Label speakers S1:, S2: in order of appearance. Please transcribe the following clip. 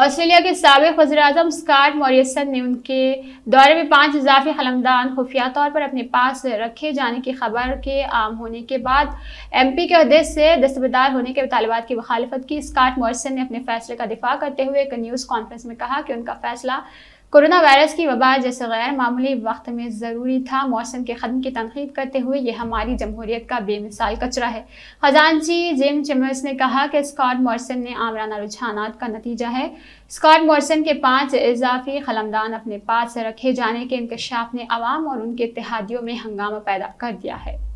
S1: Australia के सबक वजर अजम स्काट मॉरिसन ने उनके दौरे में पाँच इजाफी खलमदान खुफिया तौर पर अपने पास रखे जाने की खबर के आम होने के बाद एम पी के अहदे से दस्तबदार होने के तलबात की मुखालफत की स्काट मॉरिसन ने अपने फैसले का दिफा करते हुए एक न्यूज़ कॉन्फ्रेंस में कहा कि उनका फैसला कोरोना वायरस की वबा जैसे गैर मामूली वक्त में ज़रूरी था मौसम के ख़त्म की तनकीद करते हुए यह हमारी जमहूरीत का बेमिसाल कचरा है खजानची जिम चेमर्स ने कहा कि स्कॉट मॉरसन ने आमराना रुझाना का नतीजा है स्कॉट मॉरसन के पाँच इजाफी खलमदान अपने पास रखे जाने के इंकशाफ ने आवाम और उनके इतिहादियों में हंगामा पैदा कर दिया है